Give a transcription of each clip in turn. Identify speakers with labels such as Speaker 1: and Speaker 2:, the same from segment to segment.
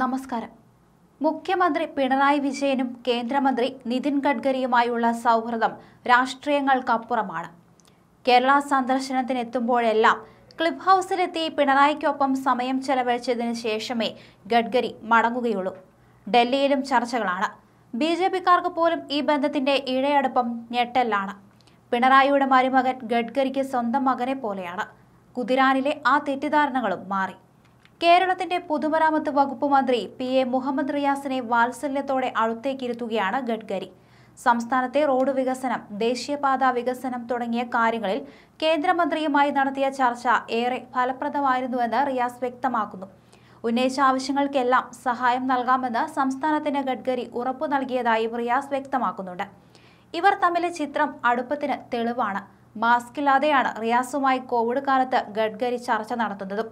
Speaker 1: നമസ്കാരം മുഖ്യമന്ത്രി പിണറായി വിജയനും കേന്ദ്രമന്ത്രി നിതിൻ ഗഡ്കരിയുമായുള്ള സൗഹൃദം രാഷ്ട്രീയങ്ങൾക്കപ്പുറമാണ് കേരള സന്ദർശനത്തിനെത്തുമ്പോഴെല്ലാം ക്ലിബ് ഹൗസിലെത്തി പിണറായിക്കൊപ്പം സമയം ചെലവഴിച്ചതിന് ശേഷമേ ഗഡ്കരി മടങ്ങുകയുള്ളൂ ഡൽഹിയിലും ചർച്ചകളാണ് ബി ജെ പിക്കാർക്ക് പോലും ഈ ബന്ധത്തിന്റെ ഇഴയടുപ്പം ഞെട്ടലാണ് പിണറായിയുടെ മരുമകൻ ഗഡ്കരിക്ക് സ്വന്തം മകനെ പോലെയാണ് കുതിരാനിലെ ആ തെറ്റിദ്ധാരണകളും മാറി കേരളത്തിന്റെ പൊതുമരാമത്ത് വകുപ്പ് മന്ത്രി പി എ മുഹമ്മദ് റിയാസിനെ വാത്സല്യത്തോടെ അടുത്തേക്കിരുത്തുകയാണ് ഗഡ്കരി സംസ്ഥാനത്തെ റോഡ് വികസനം ദേശീയപാതാ വികസനം തുടങ്ങിയ കാര്യങ്ങളിൽ കേന്ദ്രമന്ത്രിയുമായി നടത്തിയ ചർച്ച ഏറെ ഫലപ്രദമായിരുന്നുവെന്ന് റിയാസ് വ്യക്തമാക്കുന്നു ഉന്നയിച്ച ആവശ്യങ്ങൾക്കെല്ലാം സഹായം നൽകാമെന്ന് സംസ്ഥാനത്തിന് ഗഡ്കരി ഉറപ്പു നൽകിയതായും റിയാസ് വ്യക്തമാക്കുന്നുണ്ട് ഇവർ തമ്മിലെ ചിത്രം അടുപ്പത്തിന് തെളിവാണ് മാസ്കില്ലാതെയാണ് റിയാസുമായി കോവിഡ് കാലത്ത് ഗഡ്കരി ചർച്ച നടത്തുന്നതും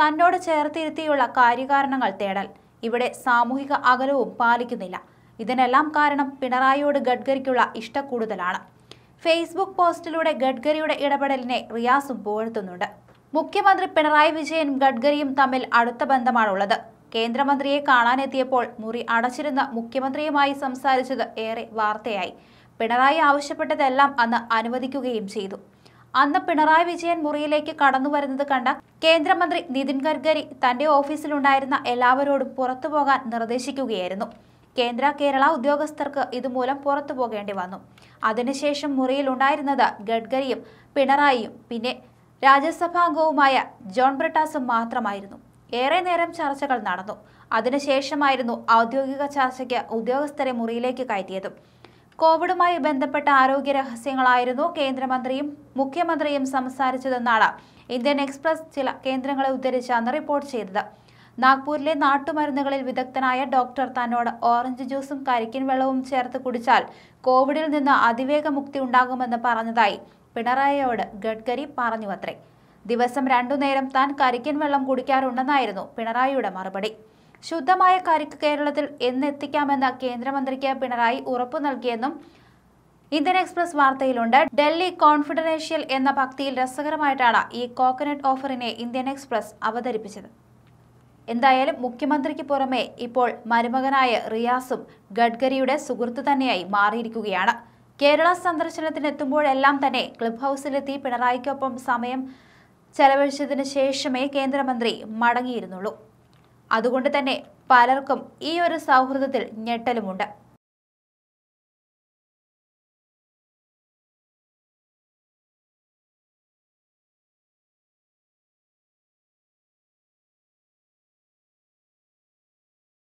Speaker 1: തന്നോട് ചേർത്തിരുത്തിയുള്ള കാര്യകാരണങ്ങൾ തേടൽ ഇവിടെ സാമൂഹിക അകലവും പാലിക്കുന്നില്ല ഇതിനെല്ലാം കാരണം പിണറായിയോട് ഗഡ്കരിക്കുള്ള ഇഷ്ടക്കൂടുതലാണ് ഫേസ്ബുക്ക് പോസ്റ്റിലൂടെ ഗഡ്കരിയുടെ ഇടപെടലിനെ റിയാസും പുകഴ്ത്തുന്നുണ്ട് മുഖ്യമന്ത്രി പിണറായി വിജയനും ഗഡ്കരിയും തമ്മിൽ അടുത്ത ബന്ധമാണുള്ളത് കേന്ദ്രമന്ത്രിയെ കാണാനെത്തിയപ്പോൾ മുറി അടച്ചിരുന്ന മുഖ്യമന്ത്രിയുമായി സംസാരിച്ചത് ഏറെ വാർത്തയായി പിണറായി ആവശ്യപ്പെട്ടതെല്ലാം അന്ന് അനുവദിക്കുകയും ചെയ്തു അന്ന് പിണറായി വിജയൻ മുറിയിലേക്ക് കടന്നു വരുന്നത് കണ്ട കേന്ദ്രമന്ത്രി നിതിൻ ഗഡ്കരി തന്റെ ഓഫീസിലുണ്ടായിരുന്ന എല്ലാവരോടും പുറത്തു പോകാൻ നിർദ്ദേശിക്കുകയായിരുന്നു കേന്ദ്ര കേരള ഉദ്യോഗസ്ഥർക്ക് ഇതുമൂലം പുറത്തു പോകേണ്ടി വന്നു അതിനുശേഷം ഉണ്ടായിരുന്നത് ഗഡ്കരിയും പിണറായിയും പിന്നെ രാജ്യസഭാംഗവുമായ ജോൺ ബ്രിട്ടാസും മാത്രമായിരുന്നു ഏറെ നേരം ചർച്ചകൾ നടന്നു അതിനുശേഷമായിരുന്നു ഔദ്യോഗിക ചർച്ചയ്ക്ക് ഉദ്യോഗസ്ഥരെ മുറിയിലേക്ക് കയറ്റിയതും കോവിഡുമായി ബന്ധപ്പെട്ട ആരോഗ്യ രഹസ്യങ്ങളായിരുന്നു കേന്ദ്രമന്ത്രിയും മുഖ്യമന്ത്രിയും സംസാരിച്ചതെന്നാണ് ഇന്ത്യൻ എക്സ്പ്രസ് ചില കേന്ദ്രങ്ങളെ ഉദ്ധരിച്ചാണ് റിപ്പോർട്ട് ചെയ്തത് നാഗ്പൂരിലെ നാട്ടുമരുന്നുകളിൽ വിദഗ്ധനായ ഡോക്ടർ തന്നോട് ഓറഞ്ച് ജ്യൂസും കരിക്കിൻ വെള്ളവും ചേർത്ത് കുടിച്ചാൽ കോവിഡിൽ നിന്ന് അതിവേഗ മുക്തി ഉണ്ടാകുമെന്ന് പറഞ്ഞതായി പിണറായിയോട് ഗഡ്കരി പറഞ്ഞു അത്രേ ദിവസം രണ്ടു നേരം താൻ കരിക്കിൻ വെള്ളം കുടിക്കാറുണ്ടെന്നായിരുന്നു പിണറായിയുടെ മറുപടി ശുദ്ധമായ കരിക്ക് കേരളത്തിൽ എന്നെത്തിക്കാമെന്ന് കേന്ദ്രമന്ത്രിക്ക് പിണറായി ഉറപ്പു നൽകിയെന്നും ഇന്ത്യൻ എക്സ്പ്രസ് വാർത്തയിലുണ്ട് ഡൽഹി കോൺഫിഡൻഷ്യൽ എന്ന ഭക്തിയിൽ രസകരമായിട്ടാണ് ഈ കോക്കനട്ട് ഓഫറിനെ ഇന്ത്യൻ എക്സ്പ്രസ് അവതരിപ്പിച്ചത് എന്തായാലും മുഖ്യമന്ത്രിക്ക് പുറമെ ഇപ്പോൾ മരുമകനായ റിയാസും ഗഡ്കരിയുടെ സുഹൃത്തു തന്നെയായി മാറിയിരിക്കുകയാണ് കേരള സന്ദർശനത്തിനെത്തുമ്പോഴെല്ലാം തന്നെ ക്ലബ് ഹൗസിലെത്തി പിണറായിക്കൊപ്പം സമയം ചെലവഴിച്ചതിന് ശേഷമേ കേന്ദ്രമന്ത്രി മടങ്ങിയിരുന്നുള്ളൂ അതുകൊണ്ട് തന്നെ പലർക്കും ഈ ഒരു സൗഹൃദത്തിൽ ഞെട്ടലുമുണ്ട്